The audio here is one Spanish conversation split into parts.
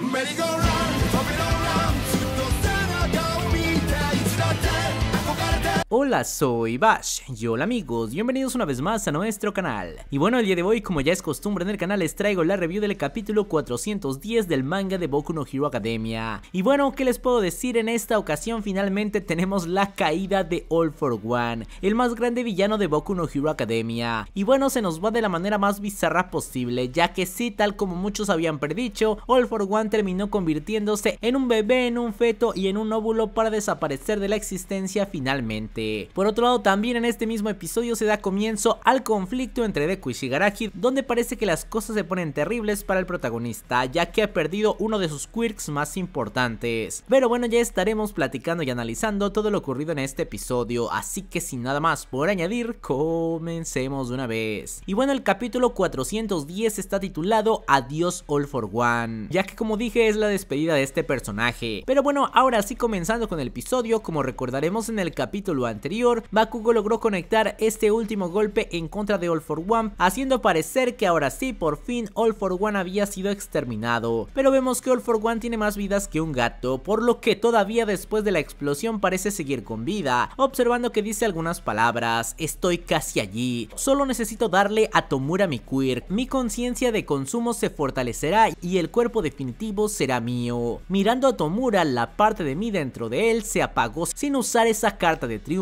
merry go run. Hola, soy Bash y hola amigos, bienvenidos una vez más a nuestro canal. Y bueno, el día de hoy, como ya es costumbre en el canal, les traigo la review del capítulo 410 del manga de Boku no Hero Academia. Y bueno, ¿qué les puedo decir? En esta ocasión finalmente tenemos la caída de All For One, el más grande villano de Boku no Hero Academia. Y bueno, se nos va de la manera más bizarra posible, ya que sí, tal como muchos habían predicho, All For One terminó convirtiéndose en un bebé, en un feto y en un óvulo para desaparecer de la existencia finalmente. Por otro lado, también en este mismo episodio se da comienzo al conflicto entre Deku y Shigaraki, donde parece que las cosas se ponen terribles para el protagonista, ya que ha perdido uno de sus quirks más importantes. Pero bueno, ya estaremos platicando y analizando todo lo ocurrido en este episodio, así que sin nada más por añadir, comencemos de una vez. Y bueno, el capítulo 410 está titulado Adiós All for One, ya que como dije es la despedida de este personaje. Pero bueno, ahora sí comenzando con el episodio, como recordaremos en el capítulo anterior, Bakugo logró conectar este último golpe en contra de All For One, haciendo parecer que ahora sí por fin All For One había sido exterminado. Pero vemos que All For One tiene más vidas que un gato, por lo que todavía después de la explosión parece seguir con vida, observando que dice algunas palabras, estoy casi allí, solo necesito darle a Tomura mi quirk, mi conciencia de consumo se fortalecerá y el cuerpo definitivo será mío. Mirando a Tomura, la parte de mí dentro de él se apagó sin usar esa carta de triunfo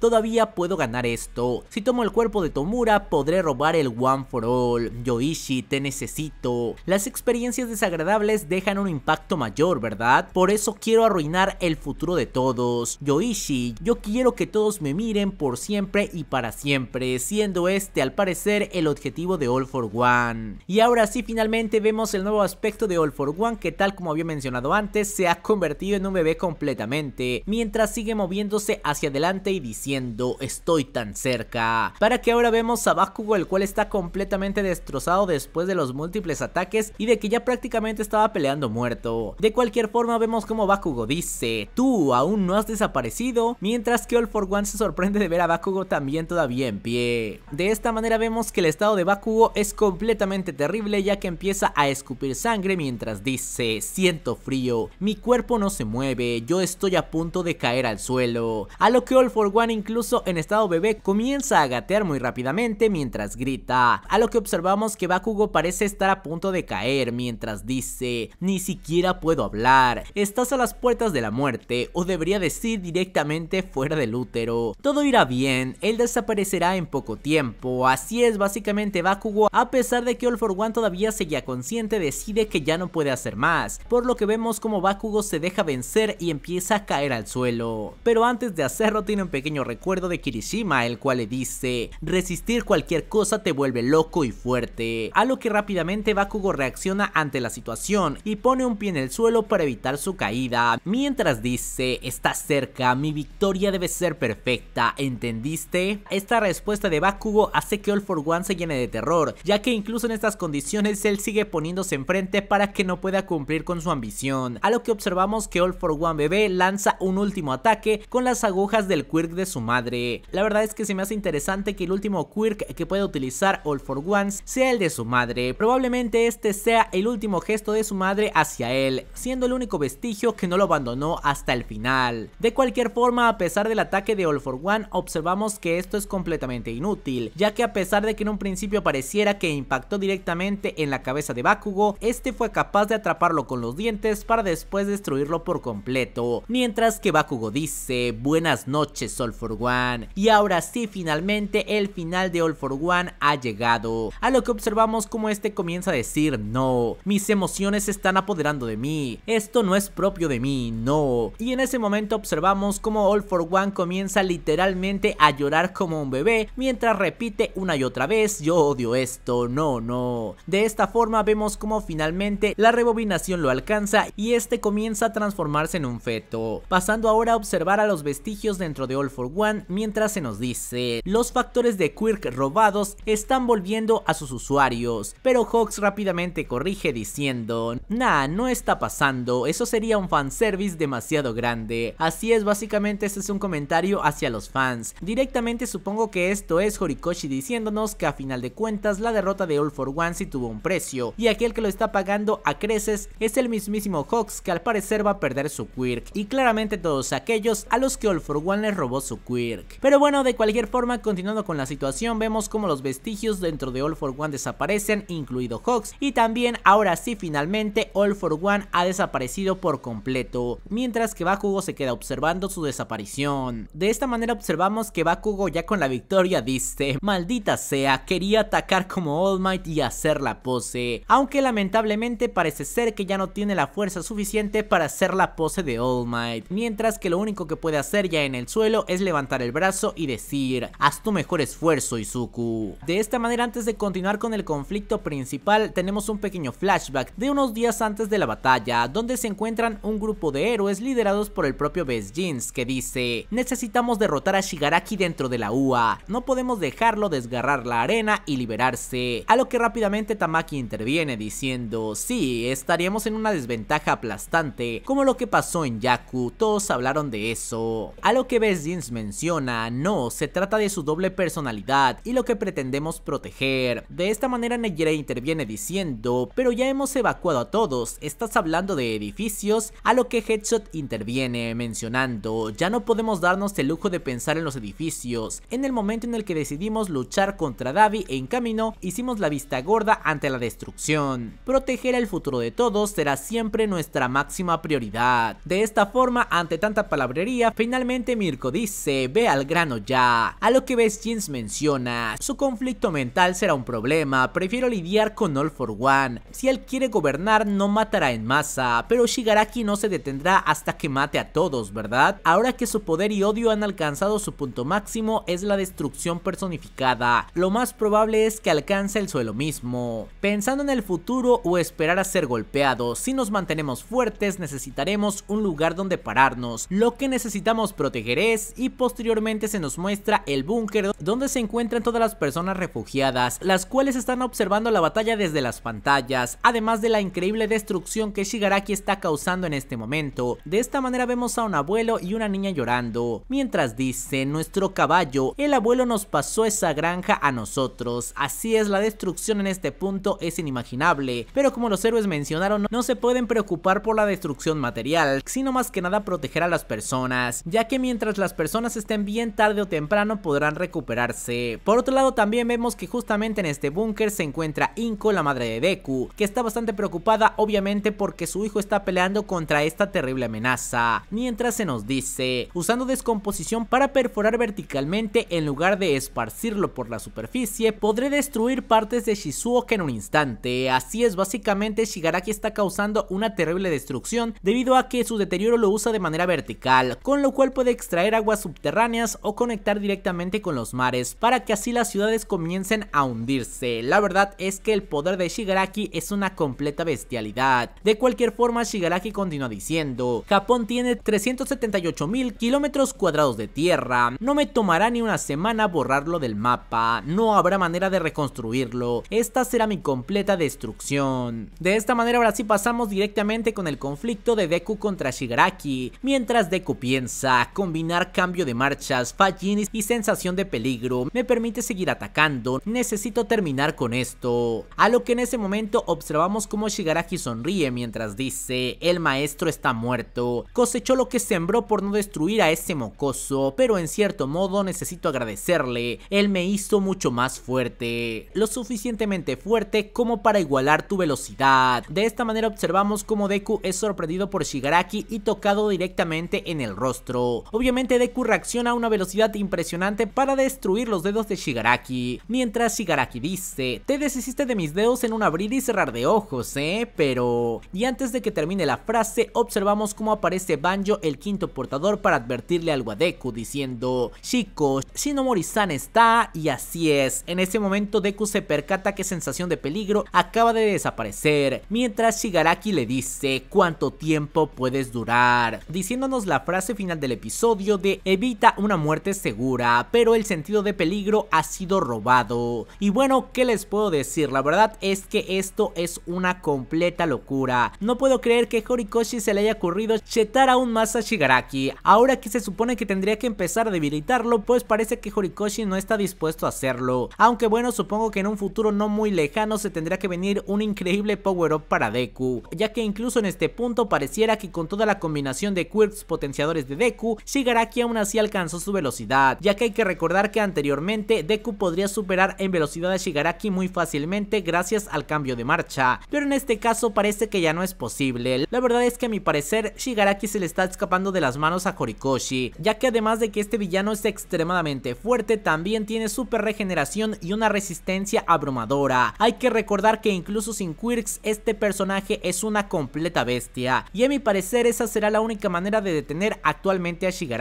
todavía puedo ganar esto. Si tomo el cuerpo de Tomura, podré robar el One for All. Yoishi, te necesito. Las experiencias desagradables dejan un impacto mayor, ¿verdad? Por eso quiero arruinar el futuro de todos. Yoishi, yo quiero que todos me miren por siempre y para siempre, siendo este al parecer el objetivo de All for One. Y ahora sí, finalmente vemos el nuevo aspecto de All for One que tal como había mencionado antes, se ha convertido en un bebé completamente, mientras sigue moviéndose hacia adelante y diciendo estoy tan cerca. Para que ahora vemos a Bakugo el cual está completamente destrozado después de los múltiples ataques y de que ya prácticamente estaba peleando muerto. De cualquier forma vemos como Bakugo dice, tú aún no has desaparecido, mientras que All for One se sorprende de ver a Bakugo también todavía en pie. De esta manera vemos que el estado de Bakugo es completamente terrible ya que empieza a escupir sangre mientras dice, siento frío, mi cuerpo no se mueve, yo estoy a punto de caer al suelo. A lo que All For One incluso en estado bebé comienza a gatear muy rápidamente mientras grita, a lo que observamos que Bakugo parece estar a punto de caer mientras dice, ni siquiera puedo hablar, estás a las puertas de la muerte o debería decir directamente fuera del útero, todo irá bien, él desaparecerá en poco tiempo, así es básicamente Bakugo a pesar de que All For One todavía seguía consciente decide que ya no puede hacer más, por lo que vemos como Bakugo se deja vencer y empieza a caer al suelo, pero antes de hacerlo tiene un pequeño recuerdo de Kirishima, el cual le dice, resistir cualquier cosa te vuelve loco y fuerte, a lo que rápidamente Bakugo reacciona ante la situación y pone un pie en el suelo para evitar su caída, mientras dice, está cerca, mi victoria debe ser perfecta, ¿entendiste? Esta respuesta de Bakugo hace que All for One se llene de terror, ya que incluso en estas condiciones él sigue poniéndose enfrente para que no pueda cumplir con su ambición, a lo que observamos que All for One bebé lanza un último ataque con las agujas del quirk de su madre. La verdad es que se me hace interesante que el último quirk que puede utilizar All for One sea el de su madre. Probablemente este sea el último gesto de su madre hacia él, siendo el único vestigio que no lo abandonó hasta el final. De cualquier forma, a pesar del ataque de All for One, observamos que esto es completamente inútil, ya que a pesar de que en un principio pareciera que impactó directamente en la cabeza de Bakugo, este fue capaz de atraparlo con los dientes para después destruirlo por completo. Mientras que Bakugo dice, buenas noches All for One. Y ahora sí, finalmente el final de All for One ha llegado. A lo que observamos como este comienza a decir no, mis emociones se están apoderando de mí, esto no es propio de mí, no. Y en ese momento observamos como All for One comienza literalmente a llorar como un bebé mientras repite una y otra vez yo odio esto, no, no. De esta forma vemos como finalmente la rebobinación lo alcanza y este comienza a transformarse en un feto, pasando ahora a observar a los vestigios dentro de All for One mientras se nos dice, los factores de Quirk robados están volviendo a sus usuarios, pero Hawks rápidamente corrige diciendo, nah, no está pasando, eso sería un fanservice demasiado grande, así es básicamente este es un comentario hacia los fans, directamente supongo que esto es Horikoshi diciéndonos que a final de cuentas la derrota de All for One sí tuvo un precio, y aquel que lo está pagando a creces es el mismísimo Hawks que al parecer va a perder su Quirk, y claramente todos aquellos a los que All for One robó su Quirk. Pero bueno, de cualquier forma, continuando con la situación, vemos como los vestigios dentro de All for One desaparecen, incluido Hawks, y también ahora sí finalmente All for One ha desaparecido por completo, mientras que Bakugo se queda observando su desaparición. De esta manera observamos que Bakugo ya con la victoria dice, maldita sea, quería atacar como All Might y hacer la pose, aunque lamentablemente parece ser que ya no tiene la fuerza suficiente para hacer la pose de All Might, mientras que lo único que puede hacer ya en el suelo es levantar el brazo y decir, haz tu mejor esfuerzo Izuku. De esta manera antes de continuar con el conflicto principal tenemos un pequeño flashback de unos días antes de la batalla donde se encuentran un grupo de héroes liderados por el propio Best Jeans que dice, necesitamos derrotar a Shigaraki dentro de la UA, no podemos dejarlo desgarrar la arena y liberarse, a lo que rápidamente Tamaki interviene diciendo, sí, estaríamos en una desventaja aplastante como lo que pasó en Yaku, todos hablaron de eso, a lo que Jeans menciona, no, se trata de su doble personalidad y lo que pretendemos proteger. De esta manera Negire interviene diciendo, pero ya hemos evacuado a todos, estás hablando de edificios, a lo que Headshot interviene mencionando, ya no podemos darnos el lujo de pensar en los edificios. En el momento en el que decidimos luchar contra Davi en camino, hicimos la vista gorda ante la destrucción. Proteger el futuro de todos será siempre nuestra máxima prioridad. De esta forma, ante tanta palabrería, finalmente mi Mirko dice, ve al grano ya. A lo que Jeans menciona, su conflicto mental será un problema, prefiero lidiar con All for One. Si él quiere gobernar no matará en masa, pero Shigaraki no se detendrá hasta que mate a todos, ¿verdad? Ahora que su poder y odio han alcanzado su punto máximo es la destrucción personificada. Lo más probable es que alcance el suelo mismo. Pensando en el futuro o esperar a ser golpeado, si nos mantenemos fuertes necesitaremos un lugar donde pararnos. Lo que necesitamos proteger y posteriormente se nos muestra el búnker donde se encuentran todas las personas refugiadas, las cuales están observando la batalla desde las pantallas, además de la increíble destrucción que Shigaraki está causando en este momento. De esta manera vemos a un abuelo y una niña llorando, mientras dice, nuestro caballo, el abuelo nos pasó esa granja a nosotros, así es la destrucción en este punto es inimaginable, pero como los héroes mencionaron, no se pueden preocupar por la destrucción material, sino más que nada proteger a las personas, ya que mientras las personas estén bien tarde o temprano podrán recuperarse. Por otro lado también vemos que justamente en este búnker se encuentra Inko, la madre de Deku, que está bastante preocupada obviamente porque su hijo está peleando contra esta terrible amenaza. Mientras se nos dice, usando descomposición para perforar verticalmente en lugar de esparcirlo por la superficie, podré destruir partes de Shizuoka en un instante. Así es, básicamente Shigaraki está causando una terrible destrucción debido a que su deterioro lo usa de manera vertical, con lo cual puede extraer aguas subterráneas o conectar directamente con los mares, para que así las ciudades comiencen a hundirse. La verdad es que el poder de Shigaraki es una completa bestialidad. De cualquier forma, Shigaraki continúa diciendo, Japón tiene 378 mil kilómetros cuadrados de tierra, no me tomará ni una semana borrarlo del mapa, no habrá manera de reconstruirlo, esta será mi completa destrucción. De esta manera ahora sí pasamos directamente con el conflicto de Deku contra Shigaraki, mientras Deku piensa, combina cambio de marchas, fallines y sensación de peligro me permite seguir atacando, necesito terminar con esto. A lo que en ese momento observamos cómo Shigaraki sonríe mientras dice, el maestro está muerto, cosechó lo que sembró por no destruir a ese mocoso, pero en cierto modo necesito agradecerle, él me hizo mucho más fuerte, lo suficientemente fuerte como para igualar tu velocidad. De esta manera observamos cómo Deku es sorprendido por Shigaraki y tocado directamente en el rostro. Obviamente Deku reacciona a una velocidad impresionante para destruir los dedos de Shigaraki, mientras Shigaraki dice, te deshiciste de mis dedos en un abrir y cerrar de ojos, ¿eh? Pero... Y antes de que termine la frase, observamos cómo aparece Banjo, el quinto portador, para advertirle algo a Deku, diciendo, chicos, Shinomori-san está, y así es. En ese momento Deku se percata que sensación de peligro acaba de desaparecer, mientras Shigaraki le dice, ¿cuánto tiempo puedes durar? Diciéndonos la frase final del episodio, de evita una muerte segura, pero el sentido de peligro ha sido robado. Y bueno, ¿qué les puedo decir? La verdad es que esto es una completa locura. No puedo creer que Horikoshi se le haya ocurrido chetar aún más a Shigaraki. Ahora que se supone que tendría que empezar a debilitarlo, pues parece que Horikoshi no está dispuesto a hacerlo. Aunque bueno, supongo que en un futuro no muy lejano se tendrá que venir un increíble power-up para Deku, ya que incluso en este punto pareciera que con toda la combinación de quirks potenciadores de Deku, Shigaraki Shigaraki aún así alcanzó su velocidad, ya que hay que recordar que anteriormente Deku podría superar en velocidad a Shigaraki muy fácilmente gracias al cambio de marcha, pero en este caso parece que ya no es posible. La verdad es que a mi parecer Shigaraki se le está escapando de las manos a Korikoshi. ya que además de que este villano es extremadamente fuerte, también tiene super regeneración y una resistencia abrumadora. Hay que recordar que incluso sin Quirks este personaje es una completa bestia, y a mi parecer esa será la única manera de detener actualmente a Shigaraki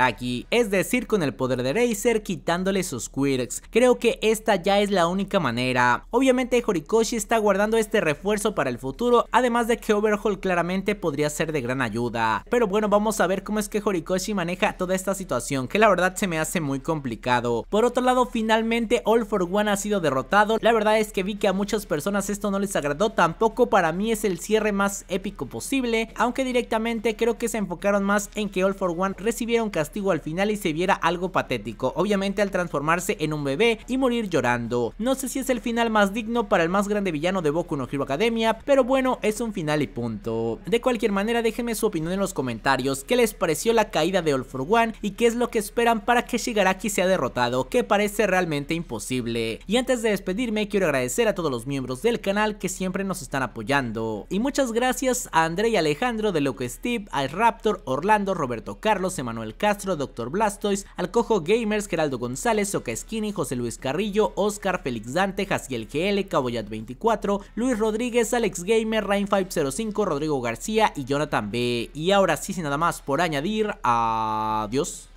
es decir con el poder de Razer quitándole sus quirks. Creo que esta ya es la única manera. Obviamente Horikoshi está guardando este refuerzo para el futuro, además de que Overhaul claramente podría ser de gran ayuda. Pero bueno, vamos a ver cómo es que Horikoshi maneja toda esta situación, que la verdad se me hace muy complicado. Por otro lado, finalmente All for One ha sido derrotado. La verdad es que vi que a muchas personas esto no les agradó, tampoco para mí es el cierre más épico posible, aunque directamente creo que se enfocaron más en que All for One recibieron castigo al final y se viera algo patético, obviamente al transformarse en un bebé y morir llorando. No sé si es el final más digno para el más grande villano de Boku no Hero Academia, pero bueno, es un final y punto. De cualquier manera, déjenme su opinión en los comentarios, qué les pareció la caída de All For One y qué es lo que esperan para que Shigaraki sea derrotado, que parece realmente imposible. Y antes de despedirme, quiero agradecer a todos los miembros del canal que siempre nos están apoyando. Y muchas gracias a André y Alejandro de Loco Steve, al Raptor, Orlando, Roberto Carlos, Emanuel Castro, Doctor Dr. Blastoise, Alcojo Gamers, Geraldo González, Soca Skinny, José Luis Carrillo, Oscar, Félix Dante, Jaciel GL, Caboyat24, Luis Rodríguez, Alex Gamer, Rain505, Rodrigo García y Jonathan B. Y ahora sí, sin nada más por añadir, adiós.